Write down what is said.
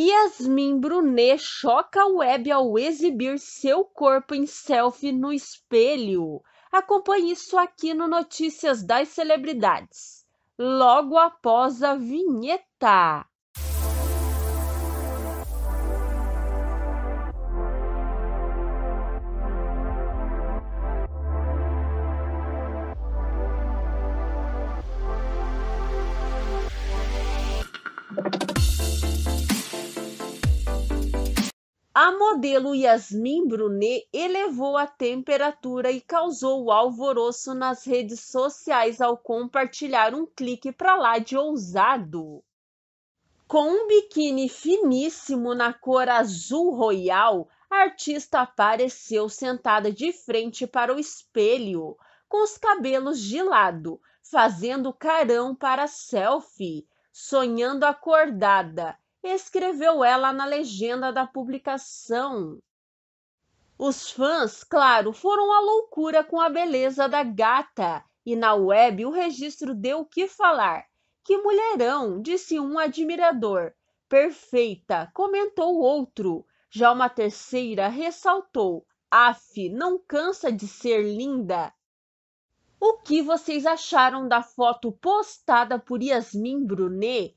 Yasmin Brunet choca a web ao exibir seu corpo em selfie no espelho. Acompanhe isso aqui no Notícias das Celebridades, logo após a vinheta. A modelo Yasmin Brunet elevou a temperatura e causou alvoroço nas redes sociais ao compartilhar um clique para lá de ousado. Com um biquíni finíssimo na cor azul royal, a artista apareceu sentada de frente para o espelho, com os cabelos de lado, fazendo carão para selfie, sonhando acordada escreveu ela na legenda da publicação. Os fãs, claro, foram à loucura com a beleza da gata, e na web o registro deu o que falar. Que mulherão, disse um admirador. Perfeita, comentou outro. Já uma terceira ressaltou: Af, não cansa de ser linda. O que vocês acharam da foto postada por Yasmin Brunet